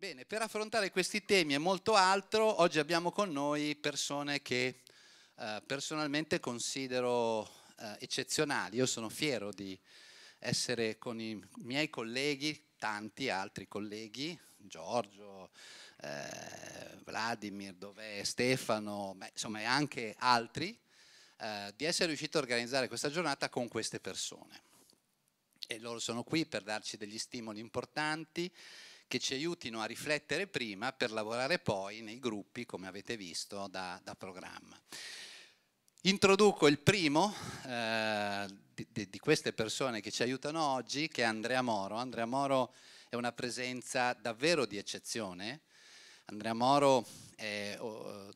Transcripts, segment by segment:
Bene, per affrontare questi temi e molto altro, oggi abbiamo con noi persone che eh, personalmente considero eh, eccezionali. Io sono fiero di essere con i miei colleghi, tanti altri colleghi, Giorgio, eh, Vladimir, dov'è Stefano, beh, insomma e anche altri, eh, di essere riuscito a organizzare questa giornata con queste persone. E loro sono qui per darci degli stimoli importanti che ci aiutino a riflettere prima per lavorare poi nei gruppi, come avete visto, da, da programma. Introduco il primo eh, di, di, queste persone che ci aiutano oggi, che è Andrea Moro. Andrea Moro è una presenza davvero di eccezione. Andrea Moro è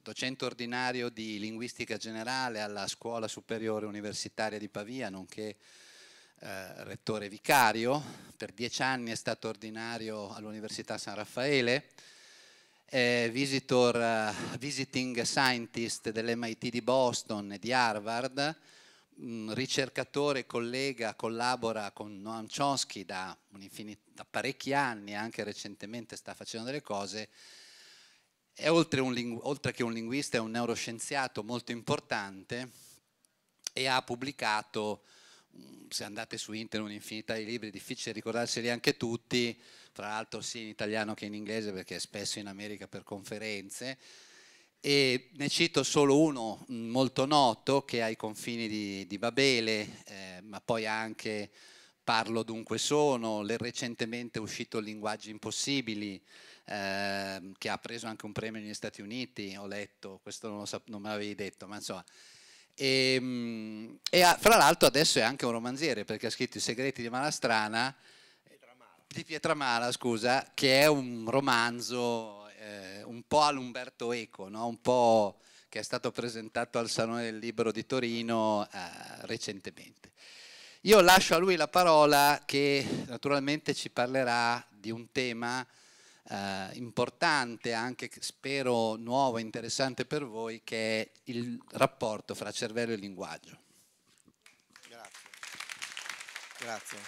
docente ordinario di linguistica generale alla Scuola Superiore Universitaria di Pavia, nonché eh, rettore vicario, per dieci anni è stato ordinario all'Università San Raffaele, è visitor, uh, visiting scientist dell'MIT di Boston e di Harvard, mh, ricercatore, collega, collabora con Noam Chomsky da, da parecchi anni, anche recentemente sta facendo delle cose, è oltre, oltre, che un linguista è un neuroscienziato molto importante e ha pubblicato Mm, se andate su internet un'infinità di libri, è difficile ricordarseli anche tutti, fra l'altro sia in italiano che in inglese perché spesso in America per conferenze. E ne cito solo uno mm, molto noto che è ai confini di, di Babele, eh, ma poi anche Parlo dunque sono, l'è recentemente uscito Linguaggi impossibili, eh, che ha preso anche un premio negli Stati Uniti, ho letto, questo non, lo non me l'avevi detto, ma insomma Ehm, e, e fra l'altro adesso è anche un romanziere perché ha scritto I segreti di Malastrana, Pietramala. di Pietramala, scusa, che è un romanzo eh, un po' all'Umberto Eco, no? un po' che è stato presentato al Salone del Libro di Torino eh, recentemente. Io lascio a lui la parola che naturalmente ci parlerà di un tema eh, importante, anche spero nuovo e interessante per voi, che è il rapporto fra cervello e linguaggio. Grazie. Grazie.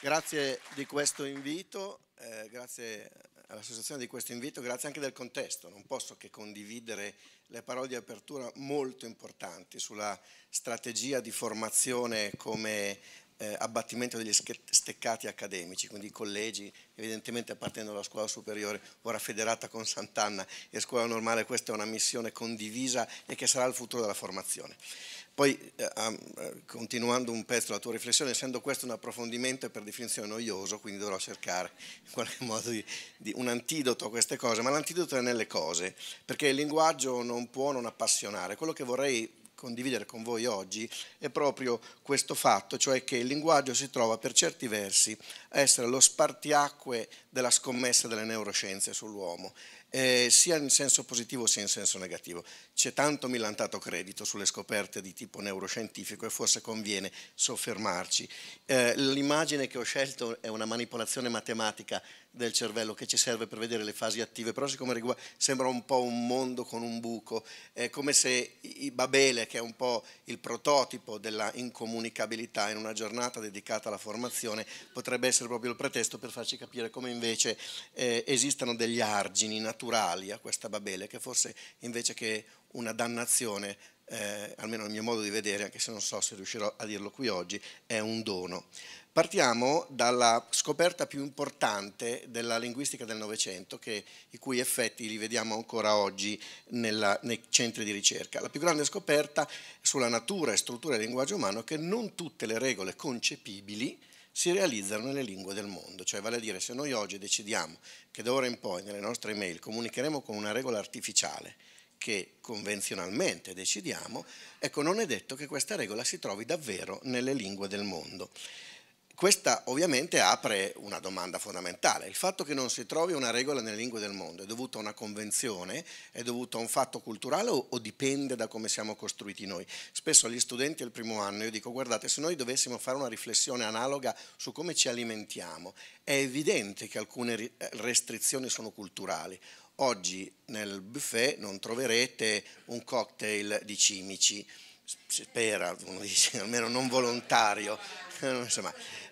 Grazie di questo invito, eh, grazie all'associazione di questo invito, grazie anche del contesto. Non posso che condividere le parole di apertura molto importanti sulla strategia di formazione come eh, abbattimento degli steccati accademici, quindi i collegi, evidentemente partendo dalla scuola superiore, ora federata con Sant'Anna e scuola normale, questa è una missione condivisa e che sarà il futuro della formazione. Poi, eh, eh continuando un pezzo la tua riflessione, essendo questo un approfondimento è per definizione noioso, quindi dovrò cercare in qualche modo di, di un antidoto a queste cose, ma l'antidoto è nelle cose, perché il linguaggio non può non appassionare. Quello che vorrei condividere con voi oggi è proprio questo fatto, cioè che il linguaggio si trova per certi versi a essere lo spartiacque della scommessa delle neuroscienze sull'uomo, eh, sia in senso positivo sia in senso negativo. C'è tanto millantato credito sulle scoperte di tipo neuroscientifico e forse conviene soffermarci. Eh, l'immagine che ho scelto è una manipolazione matematica del cervello che ci serve per vedere le fasi attive, però siccome riguarda, sembra un po' un mondo con un buco, è come se i Babele, che è un po' il prototipo della incomunicabilità in una giornata dedicata alla formazione, potrebbe essere proprio il pretesto per farci capire come invece eh, esistano degli argini naturali a questa Babele, che forse invece che una dannazione, eh, almeno nel mio modo di vedere, anche se non so se riuscirò a dirlo qui oggi, è un dono. Partiamo dalla scoperta più importante della linguistica del Novecento, i cui effetti li vediamo ancora oggi nella, nei centri di ricerca. La più grande scoperta sulla natura e struttura del linguaggio umano è che non tutte le regole concepibili si realizzano nelle lingue del mondo, cioè vale a dire se noi oggi decidiamo che da ora in poi nelle nostre email comunicheremo con una regola artificiale che convenzionalmente decidiamo, ecco non è detto che questa regola si trovi davvero nelle lingue del mondo. Questa ovviamente apre una domanda fondamentale. Il fatto che non si trovi una regola nelle lingue del mondo è dovuto a una convenzione, è dovuto a un fatto culturale o, o dipende da come siamo costruiti noi? Spesso agli studenti al primo anno io dico guardate se noi dovessimo fare una riflessione analoga su come ci alimentiamo è evidente che alcune restrizioni sono culturali. Oggi nel buffet non troverete un cocktail di cimici, si spera, uno dice, almeno non volontario, non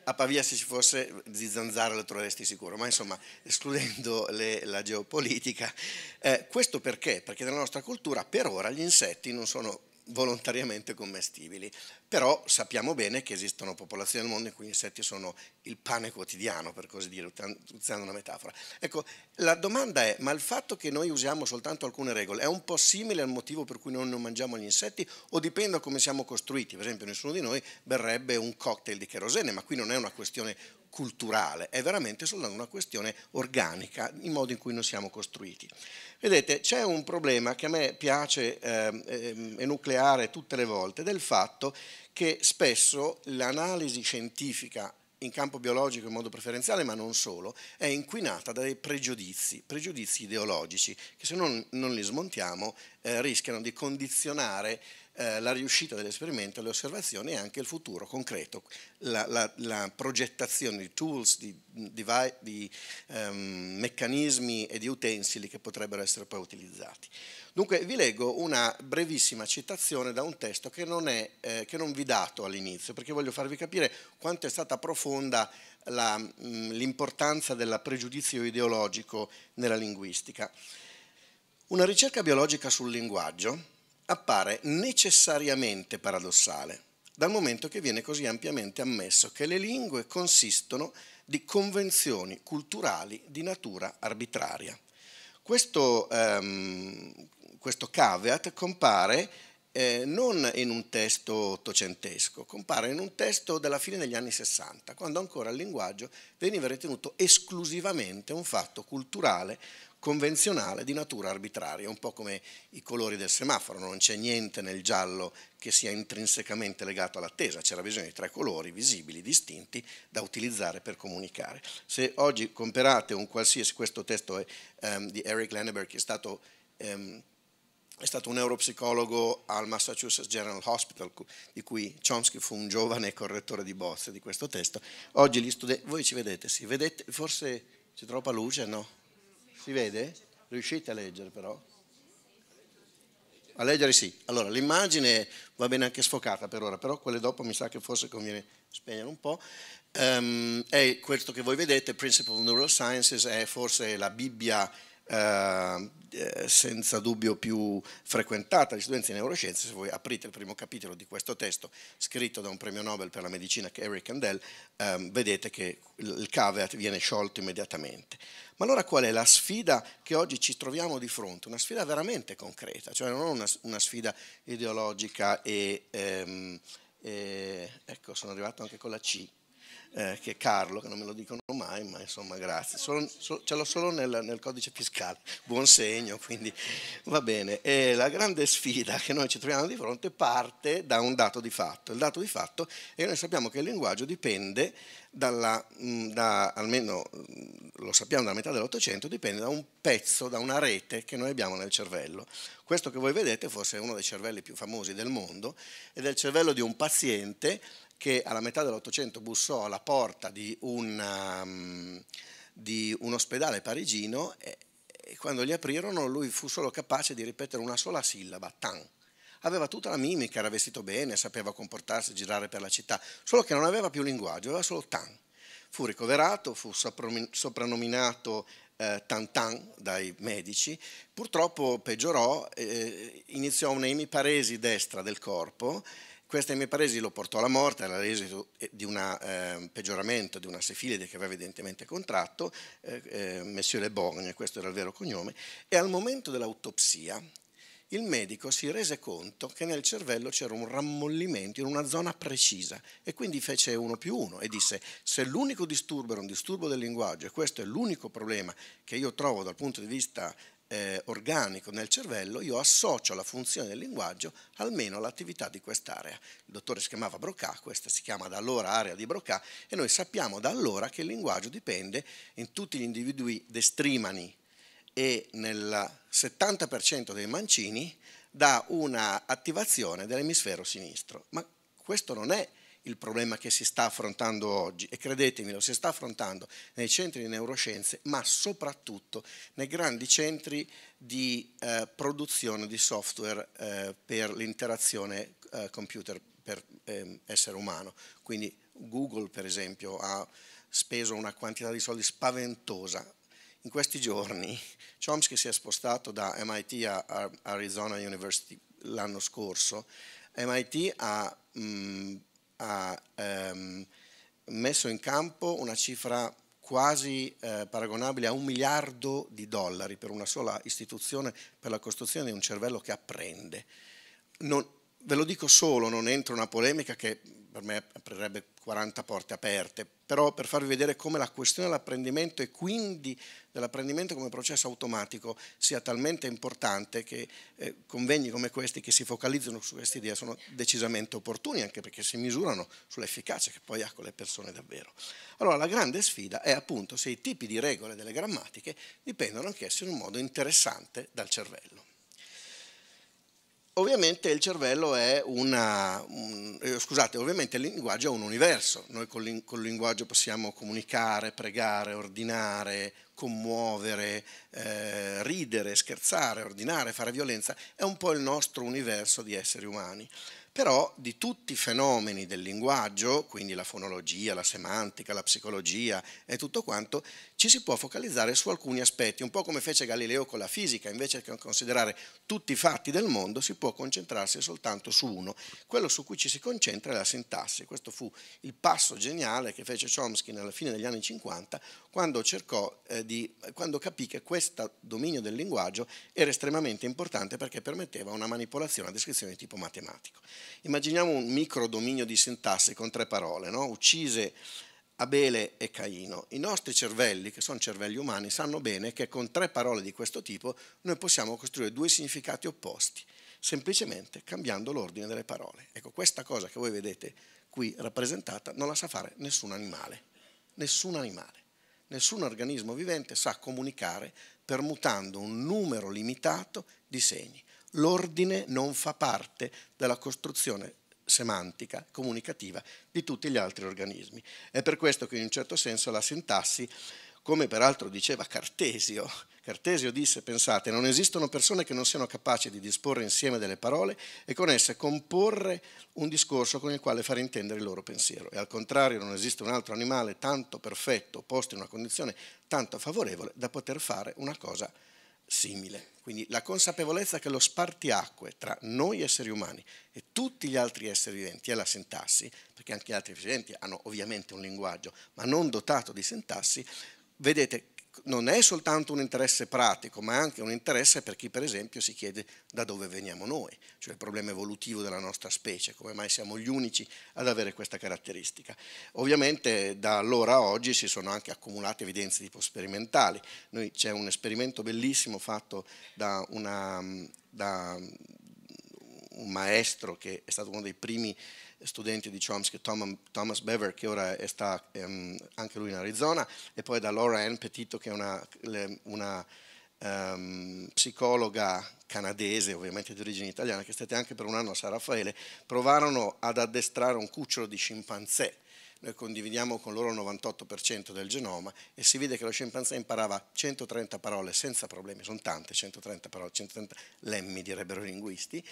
a Pavia se ci fosse di zanzara lo troveresti sicuro, ma insomma escludendo le, la geopolitica. Eh, questo perché? Perché nella nostra cultura per ora gli insetti non sono volontariamente commestibili, però sappiamo bene che esistono popolazioni nel mondo in cui gli insetti sono il pane quotidiano, per così dire, utilizzando una metafora. Ecco, la domanda è, ma il fatto che noi usiamo soltanto alcune regole è un po' simile al motivo per cui noi non mangiamo gli insetti o dipende da come siamo costruiti? Per esempio nessuno di noi berrebbe un cocktail di cherosene, ma qui non è una questione culturale, è veramente soltanto una questione organica, il modo in cui noi siamo costruiti. Vedete, c'è un problema che a me piace eh, enucleare tutte le volte, del fatto che spesso l'analisi scientifica in campo biologico in modo preferenziale, ma non solo, è inquinata da pregiudizi, pregiudizi ideologici, che se non, non li smontiamo eh, rischiano di condizionare eh, la riuscita dell'esperimento, le osservazioni e anche il futuro concreto, la, la, la progettazione di tools, di, di, di um, meccanismi e di utensili che potrebbero essere poi utilizzati. Dunque vi leggo una brevissima citazione da un testo che non, è, eh, che non vi dato all'inizio, perché voglio farvi capire quanto è stata profonda mm, l'importanza del pregiudizio ideologico nella linguistica. Una ricerca biologica sul linguaggio appare necessariamente paradossale, dal momento che viene così ampiamente ammesso che le lingue consistono di convenzioni culturali di natura arbitraria. Questo, ehm, questo caveat compare eh, non in un testo ottocentesco, compare in un testo della fine degli anni Sessanta, quando ancora il linguaggio veniva ritenuto esclusivamente un fatto culturale, convenzionale di natura arbitraria, un po' come i colori del semaforo, non c'è niente nel giallo che sia intrinsecamente legato all'attesa, c'era bisogno di tre colori visibili, distinti, da utilizzare per comunicare. Se oggi comperate un qualsiasi, questo testo è, um, di Eric Lenneberg, che è stato... Um, è stato un neuropsicologo al Massachusetts General Hospital, di cui Chomsky fu un giovane correttore di bozze di questo testo. Oggi gli studenti, voi ci vedete, sì, vedete, forse c'è troppa luce, no? Si vede? Riuscite a leggere però? A leggere sì. Allora, l'immagine va bene anche sfocata per ora, però quelle dopo mi sa che forse conviene spegnere un po'. Um, è questo che voi vedete, Principal Neurosciences, è forse la Bibbia Ehm, eh, senza dubbio più frequentata di studenti di neuroscienze, se voi aprite il primo capitolo di questo testo scritto da un premio Nobel per la medicina che è Eric Kandel, ehm, vedete che il caveat viene sciolto immediatamente. Ma allora qual è la sfida che oggi ci troviamo di fronte? Una sfida veramente concreta, cioè non una, una sfida ideologica e, ehm, e... Ecco, sono arrivato anche con la C, eh, che Carlo, che non me lo dicono mai, ma insomma grazie. Solo, so, ce l'ho solo nel, nel, codice fiscale, buon segno, quindi va bene. E la grande sfida che noi ci troviamo di fronte parte da un dato di fatto. Il dato di fatto è che noi sappiamo che il linguaggio dipende dalla, mm, da, almeno mm, lo sappiamo dalla metà dell'Ottocento, dipende da un pezzo, da una rete che noi abbiamo nel cervello. Questo che voi vedete forse è uno dei cervelli più famosi del mondo ed è il cervello di un paziente che alla metà dell'Ottocento bussò alla porta di, una, um, di un ospedale parigino e, e, quando gli aprirono lui fu solo capace di ripetere una sola sillaba, tan. Aveva tutta la mimica, era vestito bene, sapeva comportarsi, girare per la città, solo che non aveva più linguaggio, aveva solo tan. Fu ricoverato, fu soprannominato eh, Tantan dai medici, purtroppo peggiorò, eh, iniziò un'emiparesi destra del corpo questa emipalesi lo portò alla morte, era l'esito eh, di un eh, peggioramento di una sefilide che aveva evidentemente contratto, eh, eh, Monsieur Le Borgne, questo era il vero cognome, e al momento dell'autopsia il medico si rese conto che nel cervello c'era un rammollimento in una zona precisa e quindi fece uno più uno e disse se l'unico disturbo era un disturbo del linguaggio e questo è l'unico problema che io trovo dal punto di vista eh, organico nel cervello, io associo la funzione del linguaggio almeno all'attività di quest'area. Il dottore si chiamava Broca, questa si chiama da allora area di Broca, e noi sappiamo da allora che il linguaggio dipende in tutti gli individui destrimani e nel 70% dei mancini da una attivazione dell'emisfero sinistro. Ma questo non è il problema che si sta affrontando oggi e credetemi lo si sta affrontando nei centri di neuroscienze ma soprattutto nei grandi centri di eh, produzione di software eh, per l'interazione eh, computer per ehm, essere umano. Quindi Google per esempio ha speso una quantità di soldi spaventosa. In questi giorni Chomsky si è spostato da MIT a Arizona University l'anno scorso. MIT ha mh, ha ehm, messo in campo una cifra quasi eh, paragonabile a un miliardo di dollari per una sola istituzione per la costruzione di un cervello che apprende. Non, ve lo dico solo, non entro in una polemica che per me aprirebbe 40 porte aperte, però per farvi vedere come la questione dell'apprendimento e quindi dell'apprendimento come processo automatico sia talmente importante che eh, convegni come questi che si focalizzano su questa idea sono decisamente opportuni anche perché si misurano sull'efficacia che poi ha con le persone davvero. Allora la grande sfida è appunto se i tipi di regole delle grammatiche dipendono anch'esse in un modo interessante dal cervello. Ovviamente il cervello è una, un, eh, scusate, ovviamente il linguaggio è un universo, noi con il linguaggio possiamo comunicare, pregare, ordinare, commuovere, eh, ridere, scherzare, ordinare, fare violenza, è un po' il nostro universo di esseri umani. Però di tutti i fenomeni del linguaggio, quindi la fonologia, la semantica, la psicologia e tutto quanto, ci si può focalizzare su alcuni aspetti, un po' come fece Galileo con la fisica, invece che considerare tutti i fatti del mondo si può concentrarsi soltanto su uno, quello su cui ci si concentra è la sintassi, questo fu il passo geniale che fece Chomsky alla fine degli anni 50 quando, cercò, eh, di, quando capì che questo dominio del linguaggio era estremamente importante perché permetteva una manipolazione, una descrizione di tipo matematico. Immaginiamo un micro dominio di sintassi con tre parole, no? uccise Abele e Caino. I nostri cervelli, che sono cervelli umani, sanno bene che con tre parole di questo tipo noi possiamo costruire due significati opposti, semplicemente cambiando l'ordine delle parole. Ecco, questa cosa che voi vedete qui rappresentata non la sa fare nessun animale, nessun animale. Nessun organismo vivente sa comunicare permutando un numero limitato di segni. L'ordine non fa parte della costruzione semantica, comunicativa di tutti gli altri organismi. È per questo che in un certo senso la sintassi, come peraltro diceva Cartesio, Cartesio disse, pensate, non esistono persone che non siano capaci di disporre insieme delle parole e con esse comporre un discorso con il quale far intendere il loro pensiero. E al contrario non esiste un altro animale tanto perfetto, posto in una condizione tanto favorevole da poter fare una cosa simile. Quindi la consapevolezza che lo spartiacque tra noi esseri umani e tutti gli altri esseri viventi è la sintassi, perché anche gli altri esseri viventi hanno ovviamente un linguaggio, ma non dotato di sintassi, vedete non è soltanto un interesse pratico, ma anche un interesse per chi per esempio si chiede da dove veniamo noi, cioè il problema evolutivo della nostra specie, come mai siamo gli unici ad avere questa caratteristica. Ovviamente da allora a oggi si sono anche accumulate evidenze tipo sperimentali, c'è un esperimento bellissimo fatto da, una, da un maestro che è stato uno dei primi studenti di Chomsky, Thomas Bever, che ora sta um, anche lui in Arizona, e poi da Laura Ann Petito, che è una, una um, psicologa canadese, ovviamente di origine italiana, che è anche per un anno a San Raffaele, provarono ad addestrare un cucciolo di scimpanzé. Noi condividiamo con loro il 98% del genoma e si vide che lo scimpanzé imparava 130 parole senza problemi, sono tante 130 parole, 130 lemmi direbbero i linguisti,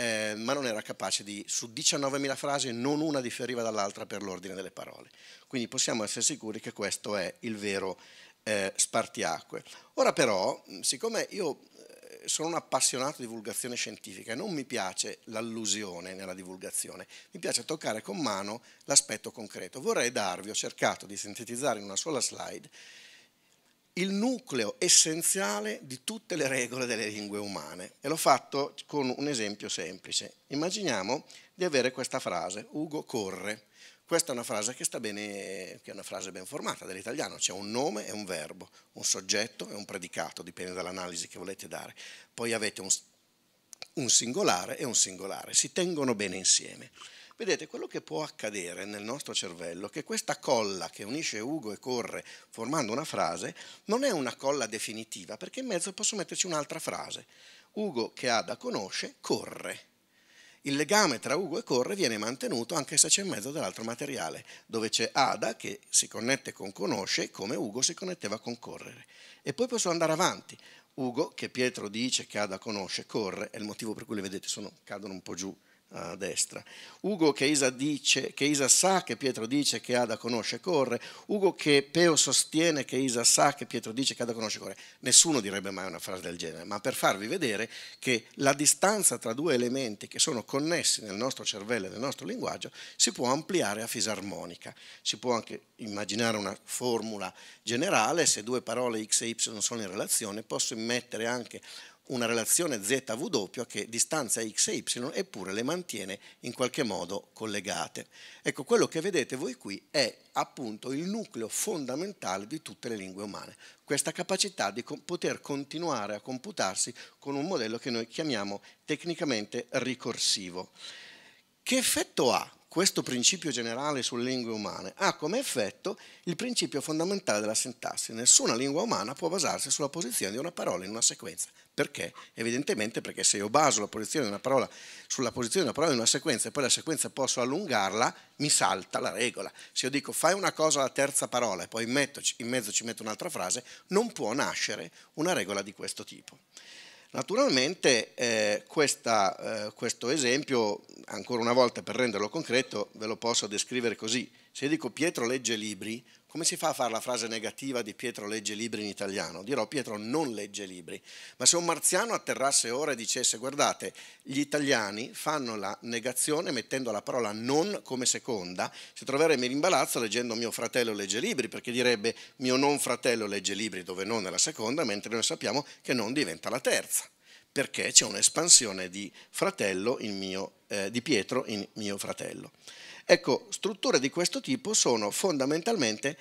eh, ma non era capace di, su 19.000 frasi, non una differiva dall'altra per l'ordine delle parole. Quindi possiamo essere sicuri che questo è il vero eh, spartiacque. Ora però, siccome io eh, sono un appassionato di divulgazione scientifica e non mi piace l'allusione nella divulgazione, mi piace toccare con mano l'aspetto concreto. Vorrei darvi, ho cercato di sintetizzare in una sola slide, il nucleo essenziale di tutte le regole delle lingue umane. E l'ho fatto con un esempio semplice. Immaginiamo di avere questa frase, Ugo corre. Questa è una frase che, sta bene, che è una frase ben formata dell'italiano, c'è un nome e un verbo, un soggetto e un predicato, dipende dall'analisi che volete dare. Poi avete un, un singolare e un singolare, si tengono bene insieme. Vedete, quello che può accadere nel nostro cervello è che questa colla che unisce Ugo e Corre formando una frase non è una colla definitiva, perché in mezzo posso metterci un'altra frase. Ugo che Ada conosce, corre. Il legame tra Ugo e Corre viene mantenuto anche se c'è in mezzo dell'altro materiale, dove c'è Ada che si connette con conosce come Ugo si connetteva con correre. E poi posso andare avanti. Ugo, che Pietro dice che Ada conosce, corre, è il motivo per cui le vedete sono, cadono un po' giù a destra. Ugo che Isa, dice, che Isa sa che Pietro dice che Ada conosce e corre, Ugo che Peo sostiene che Isa sa che Pietro dice che Ada conosce e corre. Nessuno direbbe mai una frase del genere, ma per farvi vedere che la distanza tra due elementi che sono connessi nel nostro cervello e nel nostro linguaggio si può ampliare a fisarmonica. Si può anche immaginare una formula generale, se due parole x e y sono in relazione, posso immettere anche una relazione ZW che distanzia X e Y eppure le mantiene in qualche modo collegate. Ecco, quello che vedete voi qui è appunto il nucleo fondamentale di tutte le lingue umane, questa capacità di poter continuare a computarsi con un modello che noi chiamiamo tecnicamente ricorsivo. Che effetto ha questo principio generale sulle lingue umane ha come effetto il principio fondamentale della sintassi. Nessuna lingua umana può basarsi sulla posizione di una parola in una sequenza. Perché? Evidentemente perché se io baso la posizione di una parola sulla posizione di una parola in una sequenza e poi la sequenza posso allungarla, mi salta la regola. Se io dico fai una cosa alla terza parola e poi in mezzo ci metto un'altra frase, non può nascere una regola di questo tipo. Naturalmente eh, questa, eh, questo esempio, ancora una volta per renderlo concreto, ve lo posso descrivere così. Se dico Pietro legge libri, come si fa a fare la frase negativa di Pietro legge libri in italiano? Dirò Pietro non legge libri, ma se un marziano atterrasse ora e dicesse guardate, gli italiani fanno la negazione mettendo la parola non come seconda, si troverebbe in imbarazzo leggendo mio fratello legge libri, perché direbbe mio non fratello legge libri dove non è la seconda, mentre noi sappiamo che non diventa la terza perché c'è un'espansione di, fratello in mio, eh, di Pietro in mio fratello. Ecco, strutture di questo tipo sono fondamentalmente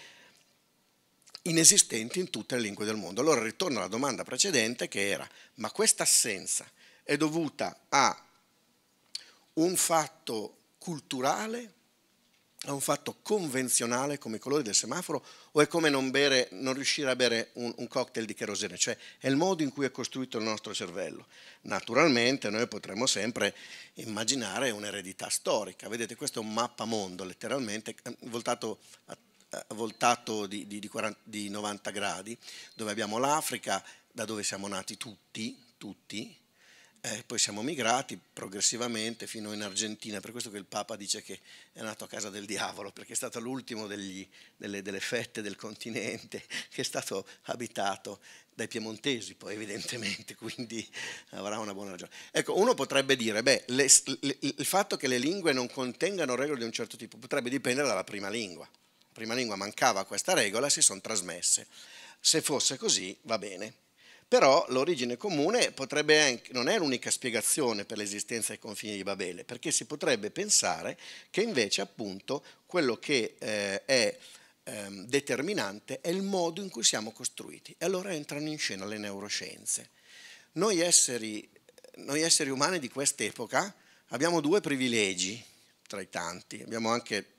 inesistenti in tutte le lingue del mondo. Allora ritorno alla domanda precedente che era, ma questa assenza è dovuta a un fatto culturale è un fatto convenzionale come i colori del semaforo o è come non, bere, non riuscire a bere un, un, cocktail di cherosene, cioè è il modo in cui è costruito il nostro cervello. Naturalmente noi potremmo sempre immaginare un'eredità storica, vedete questo è un mappamondo letteralmente eh, voltato, voltato di, di, di, 40, di 90 gradi, dove abbiamo l'Africa, da dove siamo nati tutti, tutti, eh, poi siamo migrati progressivamente fino in Argentina, per questo che il Papa dice che è nato a casa del diavolo, perché è stato l'ultimo delle, delle, fette del continente che è stato abitato dai piemontesi, poi evidentemente, quindi avrà una buona ragione. Ecco, uno potrebbe dire, beh, le, le, il fatto che le lingue non contengano regole di un certo tipo potrebbe dipendere dalla prima lingua. La prima lingua mancava questa regola, si sono trasmesse. Se fosse così, va bene però l'origine comune potrebbe anche, non è l'unica spiegazione per l'esistenza ai confini di Babele, perché si potrebbe pensare che invece appunto quello che eh, è eh, determinante è il modo in cui siamo costruiti. E allora entrano in scena le neuroscienze. Noi esseri, noi esseri umani di quest'epoca abbiamo due privilegi tra i tanti, abbiamo anche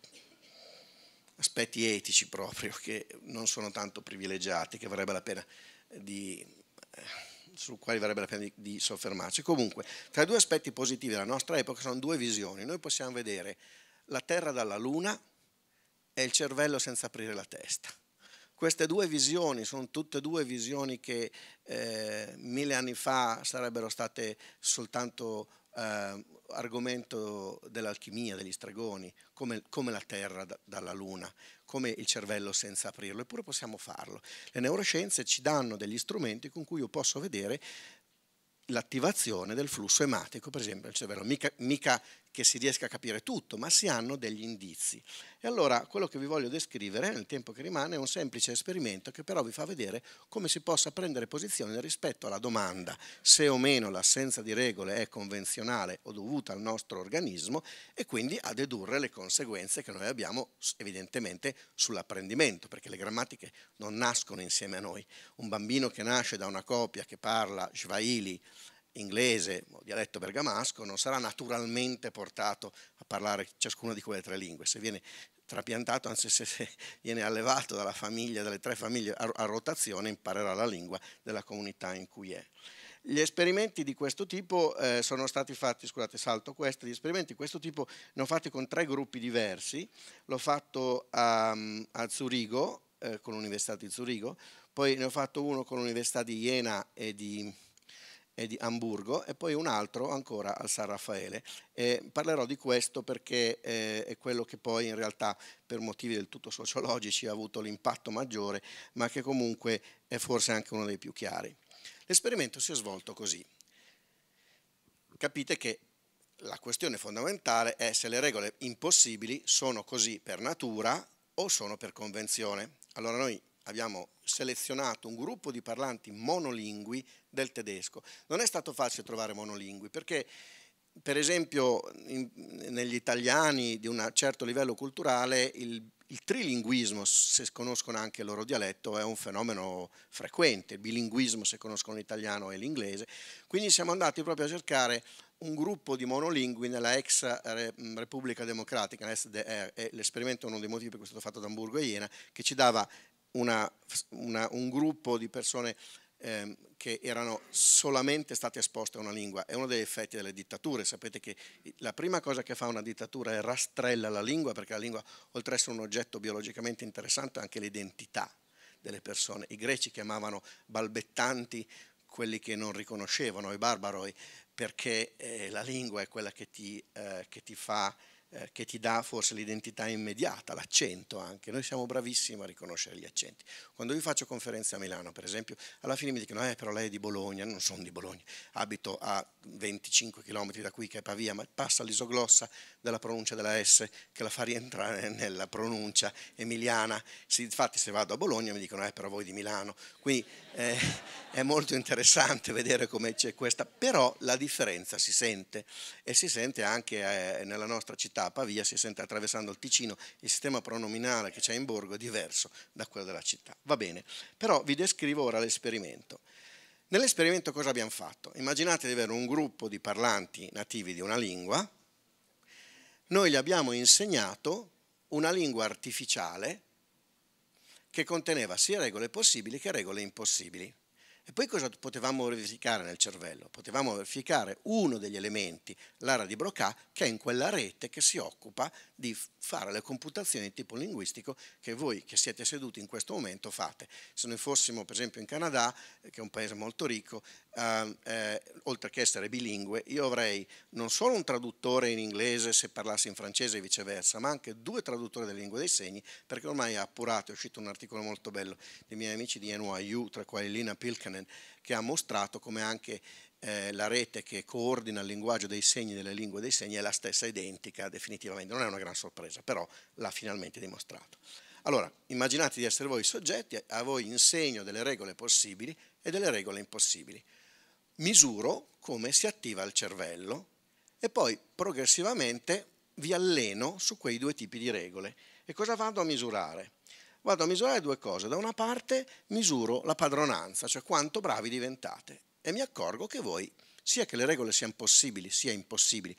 aspetti etici proprio che non sono tanto privilegiati, che varrebbe la pena di eh, su quali varrebbe la pena di, di soffermarci. Comunque, tra i due aspetti positivi della nostra epoca sono due visioni. Noi possiamo vedere la Terra dalla Luna e il cervello senza aprire la testa queste due visioni sono tutte due visioni che eh, mille anni fa sarebbero state soltanto eh, argomento dell'alchimia, degli stregoni, come, come la Terra da, dalla Luna, come il cervello senza aprirlo, eppure possiamo farlo. Le neuroscienze ci danno degli strumenti con cui io posso vedere l'attivazione del flusso ematico, per esempio nel cervello. Mica, mica, che si riesca a capire tutto, ma si hanno degli indizi. E allora quello che vi voglio descrivere nel tempo che rimane è un semplice esperimento che però vi fa vedere come si possa prendere posizione rispetto alla domanda se o meno l'assenza di regole è convenzionale o dovuta al nostro organismo e quindi a dedurre le conseguenze che noi abbiamo evidentemente sull'apprendimento, perché le grammatiche non nascono insieme a noi. Un bambino che nasce da una coppia che parla Svaili inglese o dialetto bergamasco non sarà naturalmente portato a parlare ciascuna di quelle tre lingue. Se viene trapiantato, anzi se, viene allevato dalla famiglia, dalle tre famiglie a, a rotazione, imparerà la lingua della comunità in cui è. Gli esperimenti di questo tipo eh, sono stati fatti, scusate, salto questo, gli esperimenti di questo tipo ne ho fatti con tre gruppi diversi, l'ho fatto a, a Zurigo, eh, con l'Università di Zurigo, poi ne ho fatto uno con l'Università di Jena e di è di Hamburgo e poi un altro ancora al San Raffaele. Eh, parlerò di questo perché eh, è quello che poi in realtà per motivi del tutto sociologici ha avuto l'impatto maggiore, ma che comunque è forse anche uno dei più chiari. L'esperimento si è svolto così. Capite che la questione fondamentale è se le regole impossibili sono così per natura o sono per convenzione. Allora noi abbiamo selezionato un gruppo di parlanti monolingui del tedesco. Non è stato facile trovare monolingui perché per esempio in, negli italiani di un certo livello culturale il, il, trilinguismo, se conoscono anche il loro dialetto, è un fenomeno frequente, il bilinguismo se conoscono l'italiano e l'inglese, quindi siamo andati proprio a cercare un gruppo di monolingui nella ex Repubblica Democratica, eh, eh, l'esperimento è uno dei motivi per cui è stato fatto ad Hamburgo e Iena, che ci dava una, una, un gruppo di persone ehm, che erano solamente state esposte a una lingua. È uno degli effetti delle dittature. Sapete che la prima cosa che fa una dittatura è rastrella la lingua, perché la lingua, oltre ad essere un oggetto biologicamente interessante, è anche l'identità delle persone. I greci chiamavano balbettanti quelli che non riconoscevano, i barbaroi, perché eh, la lingua è quella che ti, eh, che ti fa eh, che ti dà forse l'identità immediata, l'accento anche. Noi siamo bravissimi a riconoscere gli accenti. Quando io faccio conferenze a Milano, per esempio, alla fine mi dicono, eh, però lei è di Bologna, non sono di Bologna, abito a 25 km da qui che è Pavia, ma passa l'isoglossa, della pronuncia della S che la fa rientrare nella pronuncia emiliana. Sì, infatti se vado a Bologna mi dicono, eh però voi di Milano. Quindi eh, è molto interessante vedere come c'è questa, però la differenza si sente e si sente anche eh, nella nostra città, Pavia, si sente attraversando il Ticino, il sistema pronominale che c'è in Borgo è diverso da quello della città. Va bene, però vi descrivo ora l'esperimento. Nell'esperimento cosa abbiamo fatto? Immaginate di avere un gruppo di parlanti nativi di una lingua, noi gli abbiamo insegnato una lingua artificiale che conteneva sia regole possibili che regole impossibili. E poi cosa potevamo verificare nel cervello? Potevamo verificare uno degli elementi, l'area di Broca, che è in quella rete che si occupa di fare le computazioni di tipo linguistico che voi che siete seduti in questo momento fate. Se noi fossimo per esempio in Canada, eh, che è un paese molto ricco, eh, eh, oltre che essere bilingue, io avrei non solo un traduttore in inglese se parlassi in francese e viceversa, ma anche due traduttori delle lingue dei segni, perché ormai ha appurato, è uscito un articolo molto bello dei miei amici di NYU, tra quali Lina Pilkanen, che ha mostrato come anche eh, la rete che coordina il linguaggio dei segni delle lingue dei segni è la stessa identica definitivamente, non è una gran sorpresa, però l'ha finalmente dimostrato. Allora, immaginate di essere voi soggetti, a voi insegno delle regole possibili e delle regole impossibili misuro come si attiva il cervello e poi progressivamente vi alleno su quei due tipi di regole. E cosa vado a misurare? Vado a misurare due cose. Da una parte misuro la padronanza, cioè quanto bravi diventate, e mi accorgo che voi, sia che le regole siano possibili, sia impossibili,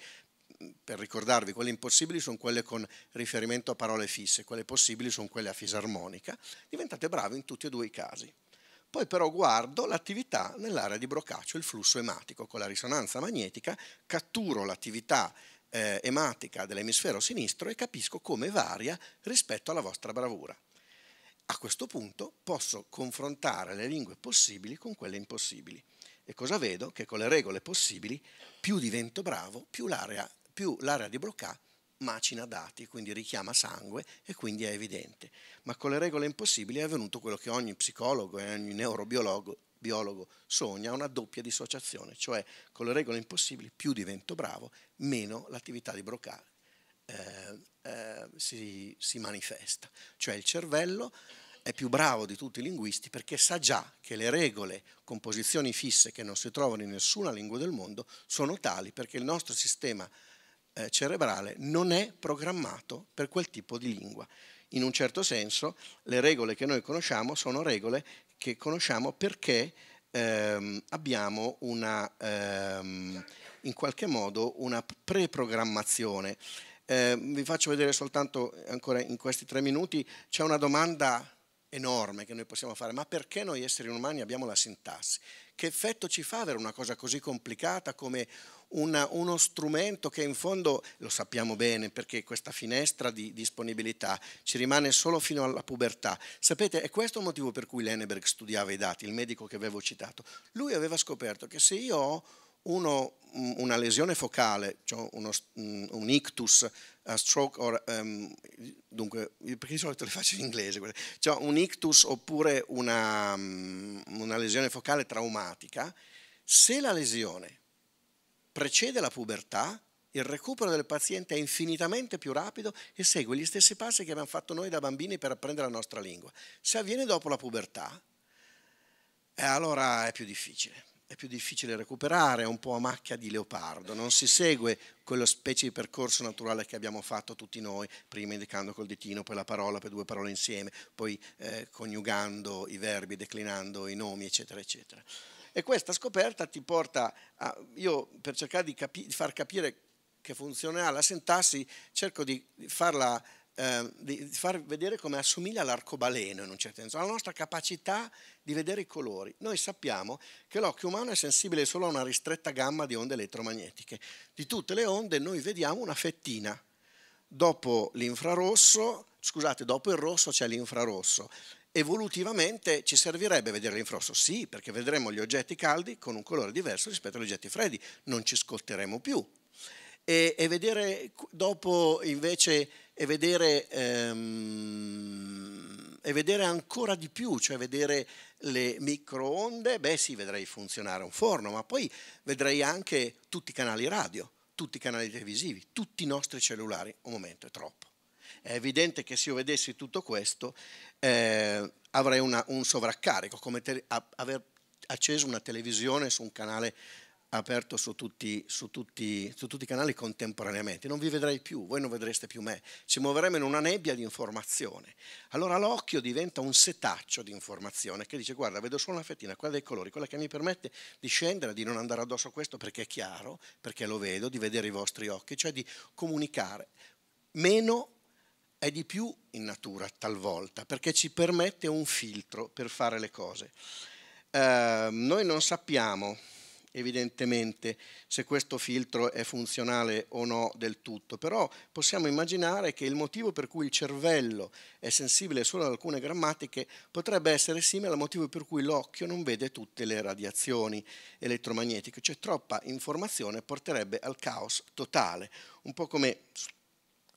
per ricordarvi, quelle impossibili sono quelle con riferimento a parole fisse, quelle possibili sono quelle a fisarmonica, diventate bravi in tutti e due i casi. Poi però guardo l'attività nell'area di Brocaccio, il flusso ematico. Con la risonanza magnetica catturo l'attività eh, ematica dell'emisfero sinistro e capisco come varia rispetto alla vostra bravura. A questo punto posso confrontare le lingue possibili con quelle impossibili. E cosa vedo? Che con le regole possibili più divento bravo, più l'area, più l'area di Broca macina dati, quindi richiama sangue e quindi è evidente. Ma con le regole impossibili è avvenuto quello che ogni psicologo e ogni neurobiologo biologo sogna una doppia dissociazione, cioè con le regole impossibili più divento bravo, meno l'attività di Broca eh, eh, si, si manifesta. Cioè il cervello è più bravo di tutti i linguisti perché sa già che le regole, composizioni fisse che non si trovano in nessuna lingua del mondo sono tali perché il nostro sistema eh, cerebrale non è programmato per quel tipo di lingua. In un certo senso le regole che noi conosciamo sono regole che conosciamo perché ehm, abbiamo una, ehm, in qualche modo una preprogrammazione. Eh, vi faccio vedere soltanto, ancora in questi tre minuti, c'è una domanda enorme che noi possiamo fare, ma perché noi esseri umani abbiamo la sintassi? Che effetto ci fa avere una cosa così complicata come una, uno strumento che in fondo, lo sappiamo bene, perché questa finestra di disponibilità ci rimane solo fino alla pubertà. Sapete, è questo il motivo per cui Lenneberg studiava i dati, il medico che avevo citato. Lui aveva scoperto che se io ho uno, mm, una lesione focale, cioè uno, mm, un ictus, a stroke, or, um, dunque, perché di solito le faccio in inglese, cioè un ictus oppure una, mm, una lesione focale traumatica, se la lesione precede la pubertà, il recupero del paziente è infinitamente più rapido e segue gli stessi passi che abbiamo fatto noi da bambini per apprendere la nostra lingua. Se avviene dopo la pubertà, eh, allora è più difficile. È più difficile recuperare, è un po' a macchia di leopardo, non si segue quello specie di percorso naturale che abbiamo fatto tutti noi, prima indicando col ditino, poi la parola, poi due parole insieme, poi eh, coniugando i verbi, declinando i nomi, eccetera, eccetera. E questa scoperta ti porta a, io per cercare di, capi, di far capire che funziona la sintassi, cerco di farla ehm, di far vedere come assomiglia all'arcobaleno in un certo senso, alla nostra capacità di vedere i colori. Noi sappiamo che l'occhio umano è sensibile solo a una ristretta gamma di onde elettromagnetiche. Di tutte le onde noi vediamo una fettina. Dopo l'infrarosso, scusate, dopo il rosso c'è l'infrarosso. Evolutivamente ci servirebbe vedere l'infrosso? Sì, perché vedremo gli oggetti caldi con un colore diverso rispetto agli oggetti freddi, non ci scotteremo più. E, e vedere dopo invece, e vedere, ehm, e vedere ancora di più, cioè vedere le microonde, beh sì, vedrei funzionare un forno, ma poi vedrei anche tutti i canali radio, tutti i canali televisivi, tutti i nostri cellulari. Un momento, è troppo. È evidente che se io vedessi tutto questo eh, avrei una, un sovraccarico, come te, a, aver acceso una televisione su un canale aperto su tutti, su, tutti, su tutti, i canali contemporaneamente, non vi vedrei più, voi non vedreste più me, ci muoveremo in una nebbia di informazione. Allora l'occhio diventa un setaccio di informazione che dice guarda vedo solo una fettina, quella dei colori, quella che mi permette di scendere, di non andare addosso a questo perché è chiaro, perché lo vedo, di vedere i vostri occhi, cioè di comunicare meno è di più in natura talvolta, perché ci permette un filtro per fare le cose. Eh, noi non sappiamo evidentemente se questo filtro è funzionale o no del tutto, però possiamo immaginare che il motivo per cui il cervello è sensibile solo ad alcune grammatiche potrebbe essere simile al motivo per cui l'occhio non vede tutte le radiazioni elettromagnetiche, cioè troppa informazione porterebbe al caos totale, un po' come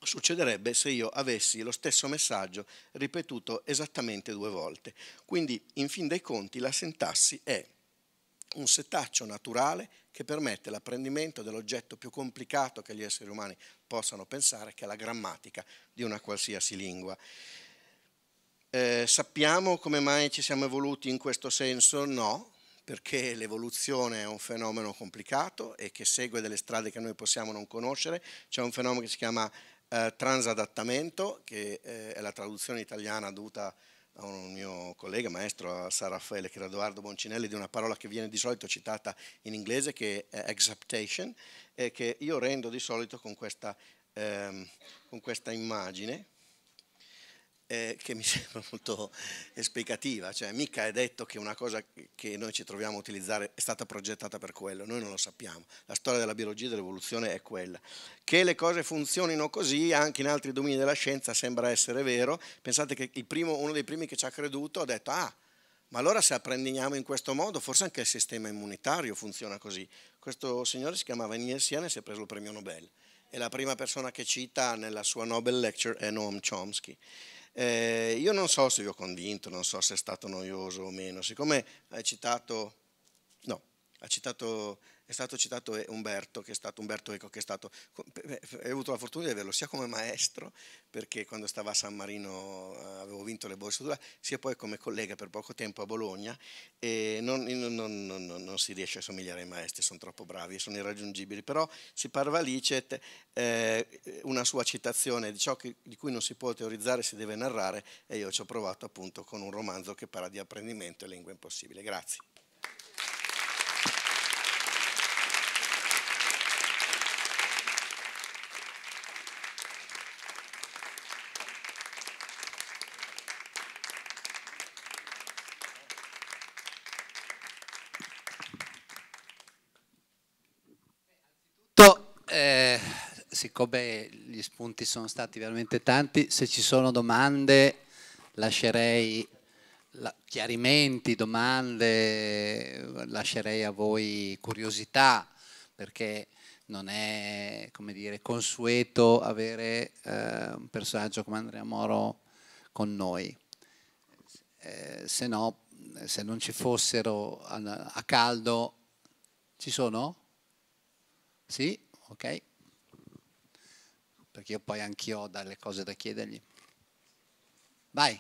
succederebbe se io avessi lo stesso messaggio ripetuto esattamente due volte. Quindi, in fin dei conti, la sintassi è un setaccio naturale che permette l'apprendimento dell'oggetto più complicato che gli esseri umani possano pensare, che è la grammatica di una qualsiasi lingua. Eh, sappiamo come mai ci siamo evoluti in questo senso? No, perché l'evoluzione è un fenomeno complicato e che segue delle strade che noi possiamo non conoscere. C'è un fenomeno che si chiama eh, transadattamento, che eh, è la traduzione italiana dovuta a un mio collega, maestro a San Raffaele, che era Edoardo Boncinelli, di una parola che viene di solito citata in inglese, che è acceptation, e che io rendo di solito con questa, ehm, con questa immagine, eh, che mi sembra molto esplicativa, cioè mica è detto che una cosa che noi ci troviamo a utilizzare è stata progettata per quello, noi non lo sappiamo, la storia della biologia e dell'evoluzione è quella. Che le cose funzionino così anche in altri domini della scienza sembra essere vero, pensate che primo, uno dei primi che ci ha creduto ha detto ah, ma allora se apprendiamo in questo modo, forse anche il sistema immunitario funziona così. Questo signore si chiamava Niels Siena e si è preso il premio Nobel. E la prima persona che cita nella sua Nobel Lecture è Noam Chomsky. Eh, io non so se vi ho convinto, non so se è stato noioso o meno, siccome hai citato, no, ha citato è stato citato eh, Umberto, che è stato Umberto Eco, che è stato, ho avuto la fortuna di averlo sia come maestro, perché quando stava a San Marino eh, avevo vinto le borse d'ora, sia poi come collega per poco tempo a Bologna, e non, non, non, non si riesce a somigliare ai maestri, sono troppo bravi, sono irraggiungibili, però si parva licet, eh, una sua citazione di ciò che, di cui non si può teorizzare, si deve narrare, e io ci ho provato appunto con un romanzo che parla di apprendimento e lingua impossibile. Grazie. siccome gli spunti sono stati veramente tanti, se ci sono domande lascerei la, chiarimenti, domande, lascerei a voi curiosità, perché non è come dire, consueto avere eh, un personaggio come Andrea Moro con noi. Eh, se no, se non ci fossero a, a caldo, ci sono? Sì? Ok perché io poi anch'io ho delle cose da chiedergli. Vai.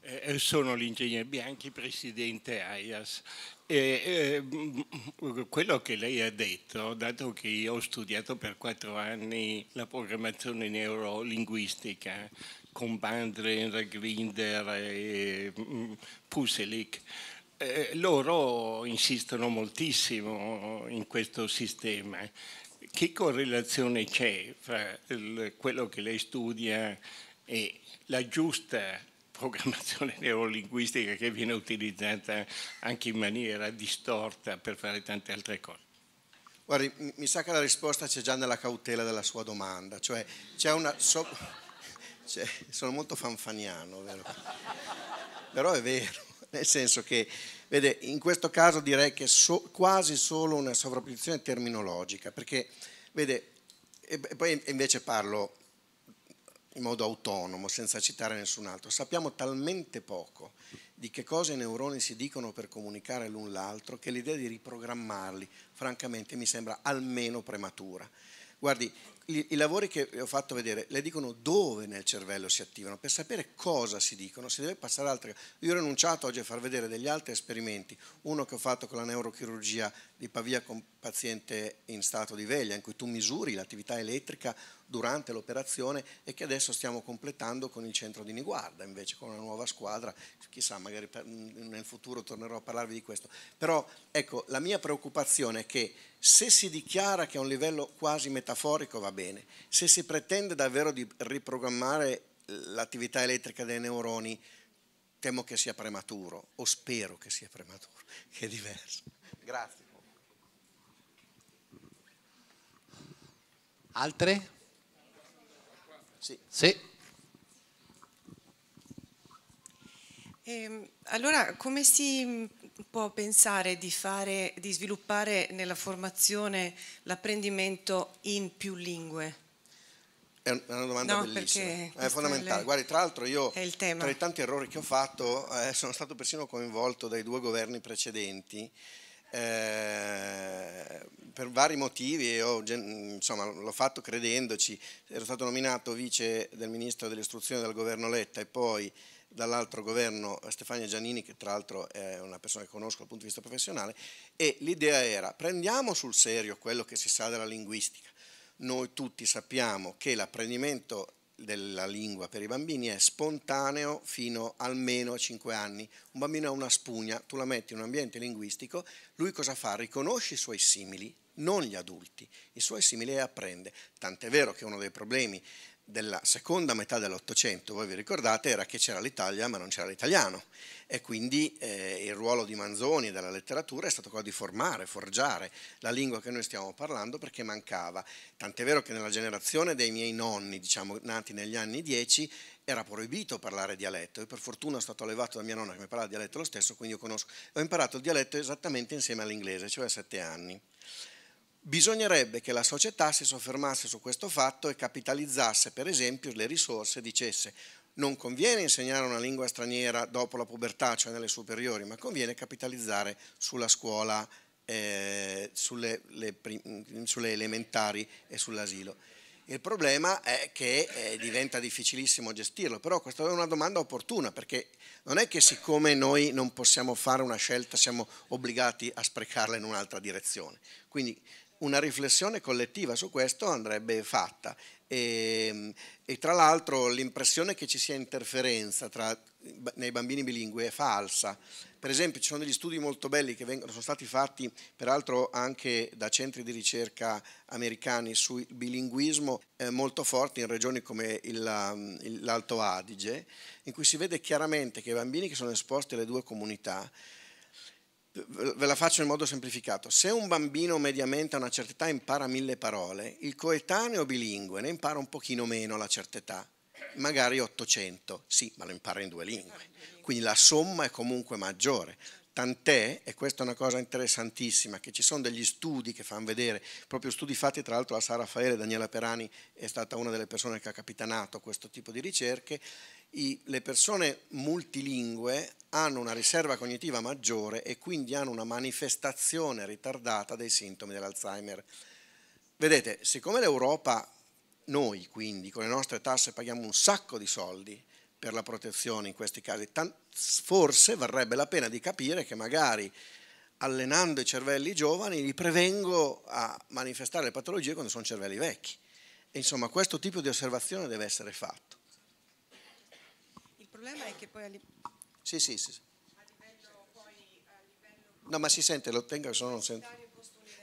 Eh, eh sono l'ingegner Bianchi, presidente AIAS. Eh, eh, quello che lei ha detto, dato che io ho studiato per quattro anni la programmazione neurolinguistica con Bandren, Grinder e mm, Puselik, eh, loro insistono moltissimo in questo sistema. Che correlazione c'è fra il, quello che lei studia e la giusta programmazione neolinguistica che viene utilizzata anche in maniera distorta per fare tante altre cose? Guardi, mi sa che la risposta c'è già nella cautela della sua domanda, cioè c'è una... So, sono molto fanfaniano, vero? però è vero nel senso che vede, in questo caso direi che è so, quasi solo una sovrapposizione terminologica, perché vede, e poi invece parlo in modo autonomo, senza citare nessun altro, sappiamo talmente poco di che cosa i neuroni si dicono per comunicare l'un l'altro che l'idea di riprogrammarli, francamente, mi sembra almeno prematura. Guardi, i, lavori che ho fatto vedere le dicono dove nel cervello si attivano, per sapere cosa si dicono, si deve passare altre. Io ho rinunciato oggi a far vedere degli altri esperimenti, uno che ho fatto con la neurochirurgia di Pavia con paziente in stato di veglia, in cui tu misuri l'attività elettrica durante l'operazione e che adesso stiamo completando con il centro di Niguarda, invece con una nuova squadra, chissà, magari mm, nel futuro tornerò a parlarvi di questo. Però ecco, la mia preoccupazione è che se si dichiara che a un livello quasi metaforico va bene, bene. Se si pretende davvero di riprogrammare l'attività elettrica dei neuroni, temo che sia prematuro, o spero che sia prematuro, che è diverso. Grazie. Altre? Sì. sì. Eh, allora, come si può pensare di, fare, di sviluppare nella formazione l'apprendimento in più lingue? È una domanda no, bellissima, è fondamentale. È le... Guardi, tra l'altro io, tra i tanti errori che ho fatto, eh, sono stato persino coinvolto dai due governi precedenti eh, per vari motivi, io, insomma, l'ho fatto credendoci, ero stato nominato vice del ministro dell'istruzione del governo Letta e poi dall'altro governo Stefania Giannini, che tra l'altro è una persona che conosco dal punto di vista professionale, e l'idea era prendiamo sul serio quello che si sa della linguistica. Noi tutti sappiamo che l'apprendimento della lingua per i bambini è spontaneo fino almeno a 5 anni. Un bambino ha una spugna, tu la metti in un ambiente linguistico, lui cosa fa? Riconosce i suoi simili, non gli adulti, i suoi simili e apprende. Tant'è vero che uno dei problemi della seconda metà dell'Ottocento, voi vi ricordate, era che c'era l'Italia ma non c'era l'italiano e quindi eh, il ruolo di Manzoni e della letteratura è stato quello di formare, forgiare la lingua che noi stiamo parlando perché mancava. Tant'è vero che nella generazione dei miei nonni, diciamo nati negli anni 10, era proibito parlare dialetto e per fortuna è stato allevato da mia nonna che mi parlava dialetto lo stesso, quindi io conosco, ho imparato il dialetto esattamente insieme all'inglese, cioè a sette anni. Bisognerebbe che la società si soffermasse su questo fatto e capitalizzasse, per esempio, le risorse e dicesse non conviene insegnare una lingua straniera dopo la pubertà, cioè nelle superiori, ma conviene capitalizzare sulla scuola, eh, sulle, le, mm, sulle elementari e sull'asilo. Il problema è che eh, diventa difficilissimo gestirlo, però questa è una domanda opportuna perché non è che siccome noi non possiamo fare una scelta siamo obbligati a sprecarla in un'altra direzione. Quindi una riflessione collettiva su questo andrebbe fatta. E, ehm, e tra l'altro l'impressione che ci sia interferenza tra, nei bambini bilingue è falsa. Per esempio ci sono degli studi molto belli che vengono, sono stati fatti peraltro anche da centri di ricerca americani sul bilinguismo eh, molto forti in regioni come il, um, il, l'Alto Adige, in cui si vede chiaramente che i bambini che sono esposti alle due comunità ve la faccio in modo semplificato, se un bambino mediamente a una certa età impara mille parole, il coetaneo bilingue ne impara un pochino meno alla certa età, magari 800, sì, ma lo impara in due lingue, quindi la somma è comunque maggiore. Tant'è, e questa è una cosa interessantissima, che ci sono degli studi che fanno vedere, proprio studi fatti tra l'altro da Sara Raffaele, Daniela Perani è stata una delle persone che ha capitanato questo tipo di ricerche, i, le persone multilingue hanno una riserva cognitiva maggiore e quindi hanno una manifestazione ritardata dei sintomi dell'Alzheimer. Vedete, siccome l'Europa, noi quindi con le nostre tasse paghiamo un sacco di soldi per la protezione in questi casi, forse varrebbe la pena di capire che magari allenando i cervelli giovani li prevengo a manifestare le patologie quando sono cervelli vecchi. E insomma questo tipo di osservazione deve essere fatto problema è che poi... A li... Sì, sì, sì. A livello, poi, a livello... No, ma si sente, lo tenga, se no non sento.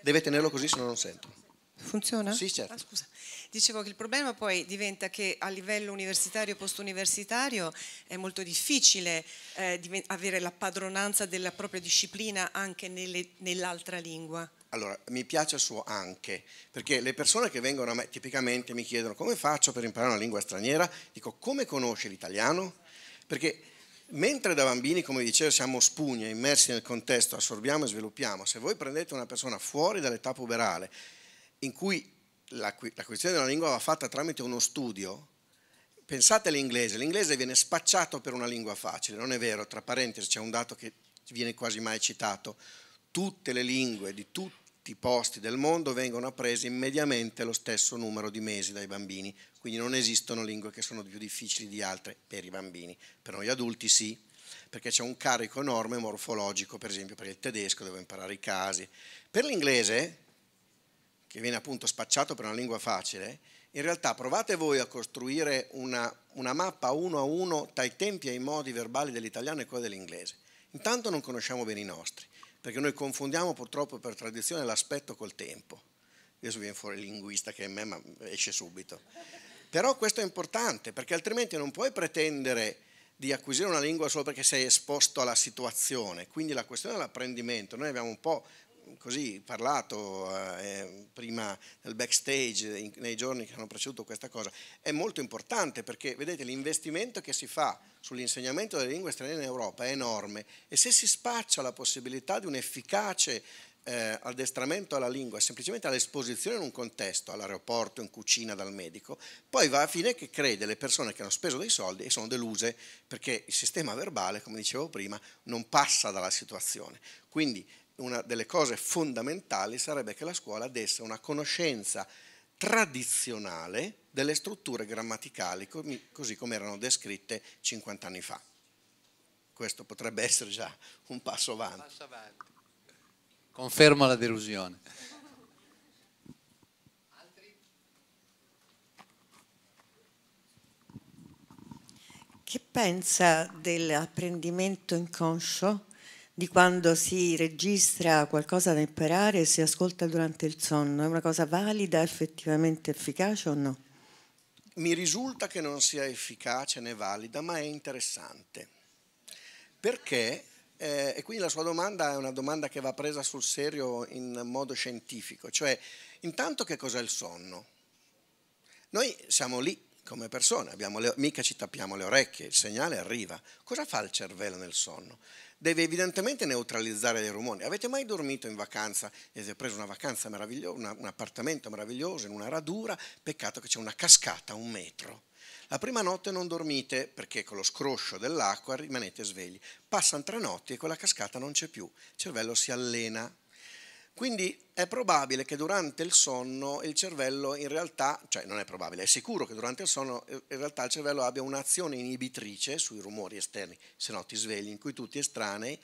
Deve tenerlo così, se no non sento. Funziona? Sì, certo. Ah, scusa. Dicevo che il problema poi diventa che a livello universitario e post-universitario è molto difficile eh, avere la padronanza della propria disciplina anche nell'altra lingua. Allora, mi piace il suo anche, perché le persone che vengono a me tipicamente mi chiedono come faccio per imparare una lingua straniera, dico come conosce l'italiano? Perché mentre da bambini, come dicevo, siamo spugne, immersi nel contesto, assorbiamo e sviluppiamo, se voi prendete una persona fuori dall'età puberale, in cui la, questione della lingua va fatta tramite uno studio, pensate all'inglese, l'inglese viene spacciato per una lingua facile, non è vero, tra parentesi c'è un dato che viene quasi mai citato, tutte le lingue di tutti tutti i posti del mondo vengono apprese in mediamente lo stesso numero di mesi dai bambini, quindi non esistono lingue che sono più difficili di altre per i bambini, per noi adulti sì, perché c'è un carico enorme morfologico, per esempio per il tedesco devo imparare i casi, per l'inglese, che viene appunto spacciato per una lingua facile, in realtà provate voi a costruire una, una mappa uno a uno tra i tempi e i modi verbali dell'italiano e quello dell'inglese. Intanto non conosciamo bene i nostri, perché noi confondiamo purtroppo per tradizione l'aspetto col tempo. Adesso viene fuori il linguista che è in me, ma esce subito. Però questo è importante, perché altrimenti non puoi pretendere di acquisire una lingua solo perché sei esposto alla situazione. Quindi la questione dell'apprendimento, noi abbiamo un po' così parlato eh, eh, prima nel backstage in, nei giorni che hanno preceduto questa cosa, è molto importante perché vedete l'investimento che si fa sull'insegnamento delle lingue straniere in Europa è enorme e se si spaccia la possibilità di un efficace eh, addestramento alla lingua, semplicemente all'esposizione in un contesto, all'aeroporto, in cucina, dal medico, poi va a fine che crede le persone che hanno speso dei soldi e sono deluse perché il sistema verbale, come dicevo prima, non passa dalla situazione. Quindi una delle cose fondamentali sarebbe che la scuola desse una conoscenza tradizionale delle strutture grammaticali così come erano descritte 50 anni fa. Questo potrebbe essere già un passo avanti. Passo avanti. Confermo la delusione. Che pensa dell'apprendimento inconscio di quando si registra qualcosa da imparare e si ascolta durante il sonno. È una cosa valida, effettivamente efficace o no? Mi risulta che non sia efficace né valida, ma è interessante. Perché, eh, e quindi la sua domanda è una domanda che va presa sul serio in modo scientifico, cioè intanto che cos'è il sonno? Noi siamo lì come persone, le, mica ci tappiamo le orecchie, il segnale arriva. Cosa fa il cervello nel sonno? deve evidentemente neutralizzare dei rumori. Avete mai dormito in vacanza avete preso una vacanza meravigliosa, una, un appartamento meraviglioso in una radura? Peccato che c'è una cascata a un metro. La prima notte non dormite perché con lo scroscio dell'acqua rimanete svegli. Passano tre notti e quella cascata non c'è più. Il cervello si allena quindi è probabile che durante il sonno il cervello in realtà, cioè non è probabile, è sicuro che durante il sonno eh, in realtà il cervello abbia un'azione inibitrice sui rumori esterni, se no ti svegli in cui tutti estranei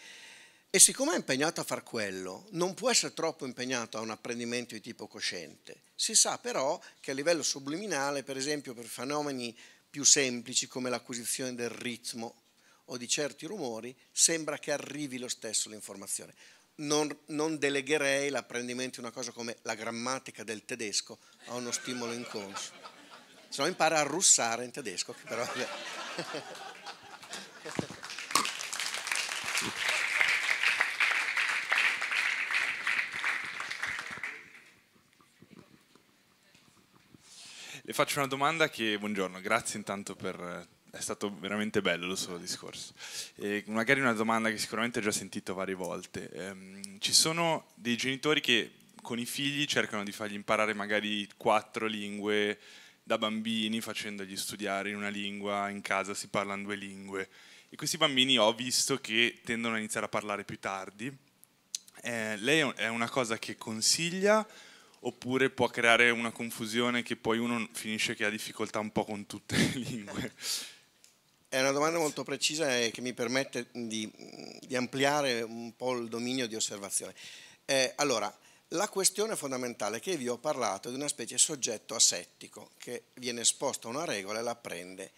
e siccome è impegnato a far quello, non può essere troppo impegnato a un apprendimento di tipo cosciente. Si sa però che a livello subliminale, per esempio per fenomeni più semplici come l'acquisizione del ritmo o di certi rumori, sembra che arrivi lo stesso l'informazione non, non delegherei l'apprendimento di una cosa come la grammatica del tedesco a uno stimolo inconscio. Se no impara a russare in tedesco, che però... Le faccio una domanda che, buongiorno, grazie intanto per eh, è stato veramente bello il suo discorso. E magari una domanda che sicuramente ho già sentito varie volte. Ehm, ci sono dei genitori che con i figli cercano di fargli imparare magari quattro lingue da bambini, facendogli studiare in una lingua, in casa si parlano due lingue. E questi bambini ho visto che tendono a iniziare a parlare più tardi. Eh, lei è una cosa che consiglia oppure può creare una confusione che poi uno finisce che ha difficoltà un po' con tutte le lingue? È una domanda molto precisa e che mi permette di, di ampliare un po' il dominio di osservazione. Eh, allora, la questione fondamentale che vi ho parlato è di una specie di soggetto asettico che viene esposto a una regola e la prende.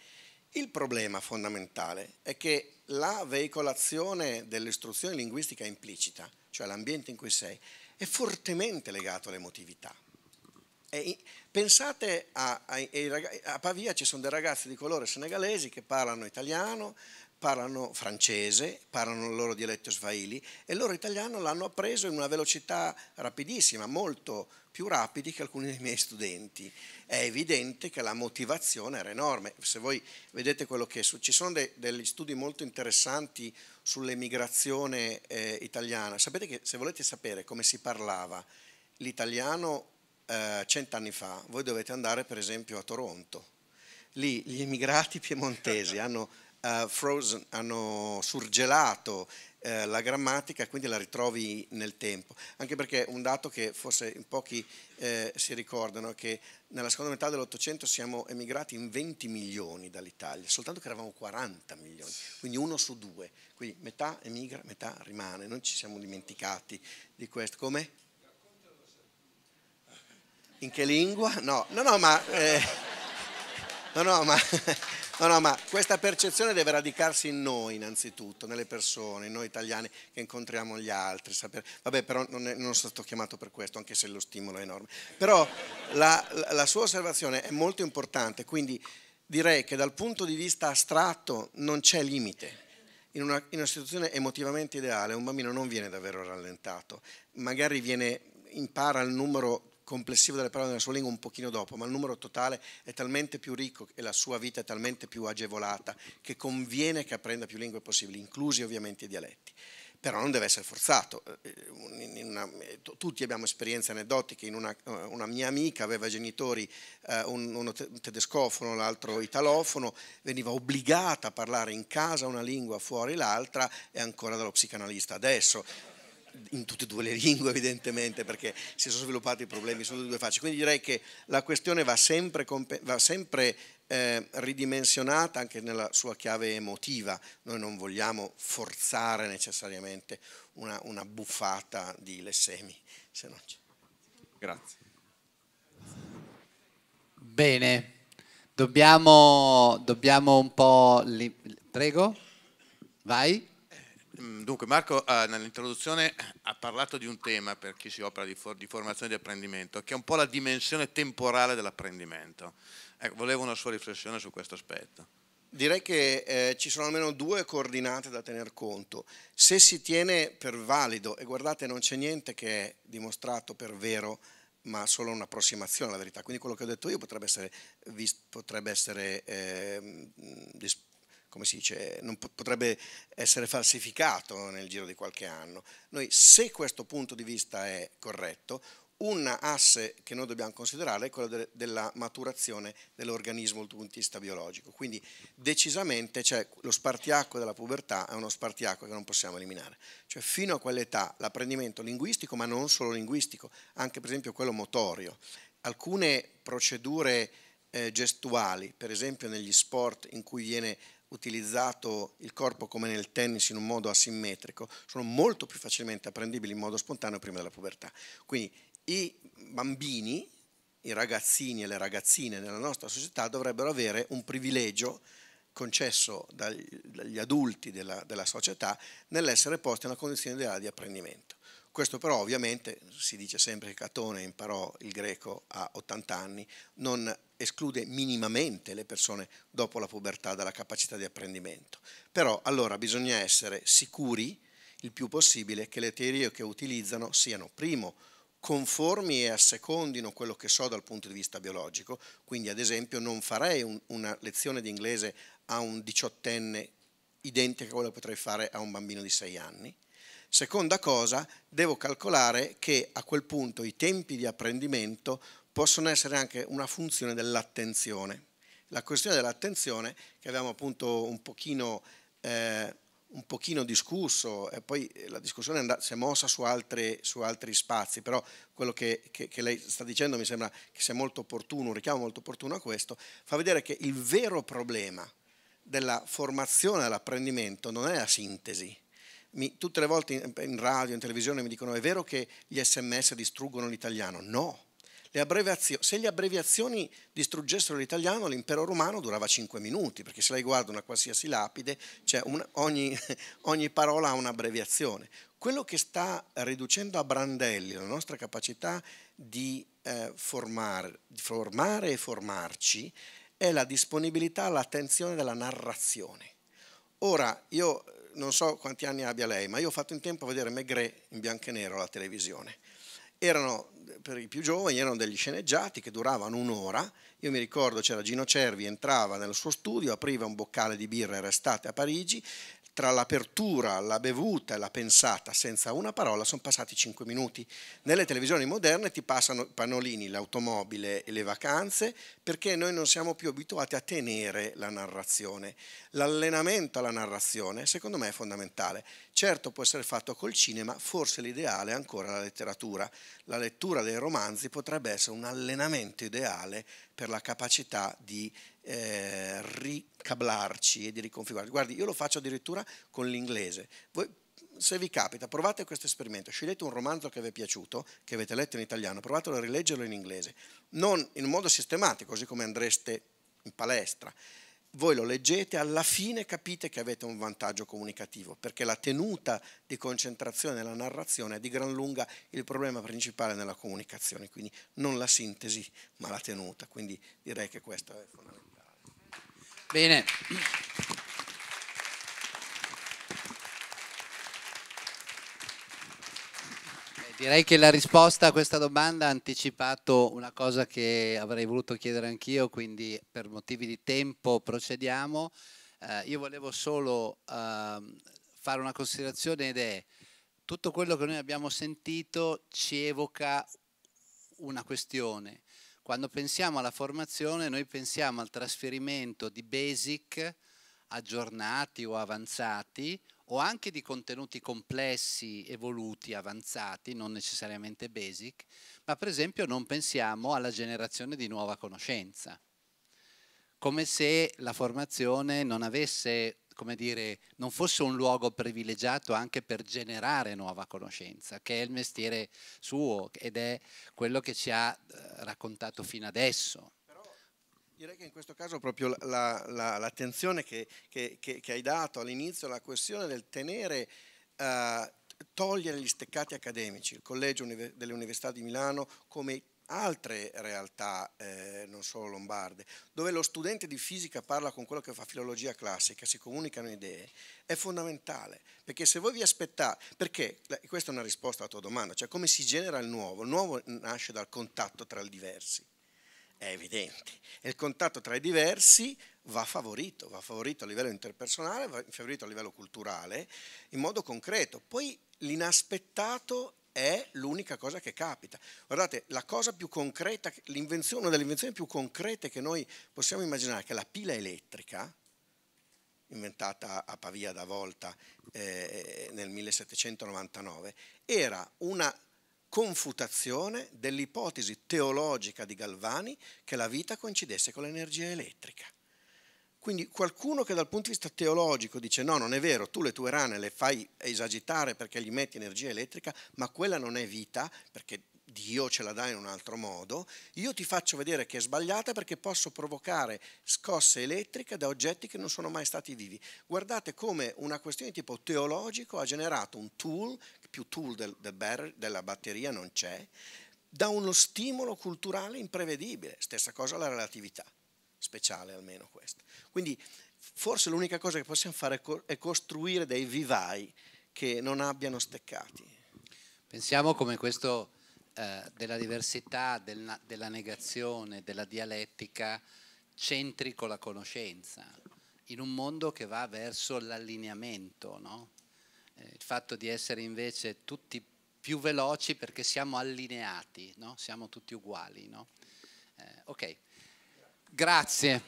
Il problema fondamentale è che la veicolazione dell'istruzione linguistica implicita, cioè l'ambiente in cui sei, è fortemente legato all'emotività. E pensate a, a, a, Pavia ci sono dei ragazzi di colore senegalesi che parlano italiano, parlano francese, parlano il loro dialetto svaili e il loro italiano l'hanno appreso in una velocità rapidissima, molto più rapidi che alcuni dei miei studenti. È evidente che la motivazione era enorme. Se voi vedete quello che su, ci sono de, degli studi molto interessanti sull'emigrazione eh, italiana, sapete che se volete sapere come si parlava l'italiano eh, cent'anni fa, voi dovete andare per esempio a Toronto. Lì gli immigrati piemontesi hanno, uh, frozen, hanno surgelato uh, la grammatica, quindi la ritrovi nel tempo. Anche perché un dato che forse in pochi eh, si ricordano è che nella seconda metà dell'Ottocento siamo emigrati in 20 milioni dall'Italia, soltanto che eravamo 40 milioni, quindi uno su due. Quindi metà emigra, metà rimane. Non ci siamo dimenticati di questo. Come? In che lingua? No, no, no, ma, eh, no, no, ma, no, no, ma questa percezione deve radicarsi in noi innanzitutto, nelle persone, in noi italiani che incontriamo gli altri. Sapere, vabbè, però non, è, non sono stato chiamato per questo, anche se lo stimolo è enorme. Però la, la sua osservazione è molto importante, quindi direi che dal punto di vista astratto non c'è limite. In una, in una, situazione emotivamente ideale un bambino non viene davvero rallentato, magari viene, impara il numero complessivo delle parole nella sua lingua un pochino dopo, ma il numero totale è talmente più ricco e la sua vita è talmente più agevolata che conviene che apprenda più lingue possibili, inclusi ovviamente i dialetti. Però non deve essere forzato. Eh, una, eh, tutti abbiamo esperienze aneddotiche. Una, eh, una, mia amica aveva genitori, eh, uno tedescofono, l'altro italofono, veniva obbligata a parlare in casa una lingua, fuori l'altra, e ancora dallo psicanalista adesso in tutte e due le lingue evidentemente perché si sono sviluppati i problemi sulle due facce. Quindi direi che la questione va sempre, va sempre eh, ridimensionata anche nella sua chiave emotiva. Noi non vogliamo forzare necessariamente una, una buffata di lessemi, se non c'è. Grazie. Bene, dobbiamo, dobbiamo un po'... Li... Prego, vai. Mm, dunque Marco eh, nell'introduzione ha parlato di un tema per chi si opera di, for di, formazione di apprendimento che è un po' la dimensione temporale dell'apprendimento. Ecco, volevo una sua riflessione su questo aspetto. Direi che eh, ci sono almeno due coordinate da tener conto. Se si tiene per valido, e guardate non c'è niente che è dimostrato per vero ma solo un'approssimazione alla verità. Quindi quello che ho detto io potrebbe essere, potrebbe essere eh, come si dice, non potrebbe essere falsificato nel giro di qualche anno. Noi, se questo punto di vista è corretto, un asse che noi dobbiamo considerare è quello de della maturazione dell'organismo dal punto di vista biologico. Quindi decisamente cioè, lo spartiacco della pubertà è uno spartiacco che non possiamo eliminare. Cioè fino a quell'età l'apprendimento linguistico, ma non solo linguistico, anche per esempio quello motorio. Alcune procedure eh, gestuali, per esempio negli sport in cui viene utilizzato il corpo come nel tennis in un modo asimmetrico, sono molto più facilmente apprendibili in modo spontaneo prima della pubertà. Quindi i bambini, i ragazzini e le ragazzine nella nostra società dovrebbero avere un privilegio concesso dagli adulti della, della società nell'essere posti in una condizione ideale di apprendimento. Questo però ovviamente, si dice sempre che Catone imparò il greco a 80 anni, non esclude minimamente le persone dopo la pubertà dalla capacità di apprendimento. Però allora bisogna essere sicuri il più possibile che le teorie che utilizzano siano, primo, conformi e assecondino quello che so dal punto di vista biologico, quindi ad esempio non farei un, una lezione di inglese a un diciottenne identica a quella che potrei fare a un bambino di 6 anni, Seconda cosa, devo calcolare che a quel punto i tempi di apprendimento possono essere anche una funzione dell'attenzione. La questione dell'attenzione, che abbiamo appunto un pochino, eh, un pochino discusso, e poi la discussione si è mossa su, altre, su, altri spazi, però quello che, che, che lei sta dicendo mi sembra che sia molto opportuno, un richiamo molto opportuno a questo, fa vedere che il vero problema della formazione e dell'apprendimento non è la sintesi, mi, tutte le volte in, in radio, in televisione mi dicono è vero che gli sms distruggono l'italiano? No. Le se le abbreviazioni distruggessero l'italiano, l'impero romano durava 5 minuti, perché se lei guarda una qualsiasi lapide, cioè un, ogni, ogni, parola ha un'abbreviazione. Quello che sta riducendo a brandelli la nostra capacità di, eh, formare, di formare e formarci è la disponibilità all'attenzione della narrazione. Ora, io non so quanti anni abbia lei, ma io ho fatto in tempo a vedere Maigret in bianco e nero alla televisione. Erano, eh, per i più giovani, erano degli sceneggiati che duravano un'ora. Io mi ricordo c'era Gino Cervi, entrava nel suo studio, apriva un boccale di birra, era estate a Parigi, tra l'apertura, la bevuta e la pensata senza una parola sono passati 5 minuti. Nelle televisioni moderne ti passano i pannolini, l'automobile e le vacanze perché noi non siamo più abituati a tenere la narrazione. L'allenamento alla narrazione secondo me è fondamentale. Certo può essere fatto col cinema, forse l'ideale è ancora la letteratura. La lettura dei romanzi potrebbe essere un allenamento ideale per la capacità di eh, ricablarci e di riconfigurarci. Guardi, io lo faccio addirittura con l'inglese. Voi, se vi capita, provate questo esperimento, scegliete un romanzo che vi è piaciuto, che avete letto in italiano, provatelo a rileggerlo in inglese, non in modo sistematico, così come andreste in palestra. Voi lo leggete, alla fine capite che avete un vantaggio comunicativo, perché la tenuta di concentrazione nella narrazione è di gran lunga il problema principale nella comunicazione, quindi non la sintesi, ma la tenuta, quindi direi che questo è fondamentale. Bene. Eh, direi che la risposta a questa domanda ha anticipato una cosa che avrei voluto chiedere anch'io, quindi per motivi di tempo procediamo. Eh, io volevo solo eh, fare una considerazione ed è tutto quello che noi abbiamo sentito ci evoca una questione, quando pensiamo alla formazione noi pensiamo al trasferimento di basic aggiornati o avanzati o anche di contenuti complessi, evoluti, avanzati, non necessariamente basic, ma per esempio non pensiamo alla generazione di nuova conoscenza, come se la formazione non avesse come dire, non fosse un luogo privilegiato anche per generare nuova conoscenza, che è il mestiere suo ed è quello che ci ha eh, raccontato fino adesso. Direi che in questo caso proprio l'attenzione la, la, che, che, che, hai dato all'inizio alla questione del tenere, eh, togliere gli steccati accademici, il Collegio delle Università di Milano come altre realtà eh, non solo lombarde, dove lo studente di fisica parla con quello che fa filologia classica, si comunicano idee, è fondamentale, perché se voi vi aspettate, perché questa è una risposta alla tua domanda, cioè come si genera il nuovo? Il nuovo nasce dal contatto tra i diversi, è evidente, e il contatto tra i diversi va favorito, va favorito a livello interpersonale, va favorito a livello culturale, in modo concreto, poi l'inaspettato è l'unica cosa che capita. Guardate, la cosa più concreta, una delle invenzioni più concrete che noi possiamo immaginare, che è la pila elettrica, inventata a Pavia da Volta eh, nel 1799, era una confutazione dell'ipotesi teologica di Galvani che la vita coincidesse con l'energia elettrica. Quindi qualcuno che dal punto di vista teologico dice no, non è vero, tu le tue rane le fai esagitare perché gli metti energia elettrica, ma quella non è vita perché Dio ce la dà in un altro modo, io ti faccio vedere che è sbagliata perché posso provocare scosse elettriche da oggetti che non sono mai stati vivi. Guardate come una questione di tipo teologico ha generato un tool, più tool del, del bar, della batteria non c'è, da uno stimolo culturale imprevedibile. Stessa cosa la relatività speciale almeno questo. Quindi forse l'unica cosa che possiamo fare è costruire dei vivai che non abbiano steccati. Pensiamo come questo eh, della diversità, della, della negazione, della dialettica centri con la conoscenza, in un mondo che va verso l'allineamento, no? eh, il fatto di essere invece tutti più veloci perché siamo allineati, no? siamo tutti uguali. No? Eh, ok. Grazie.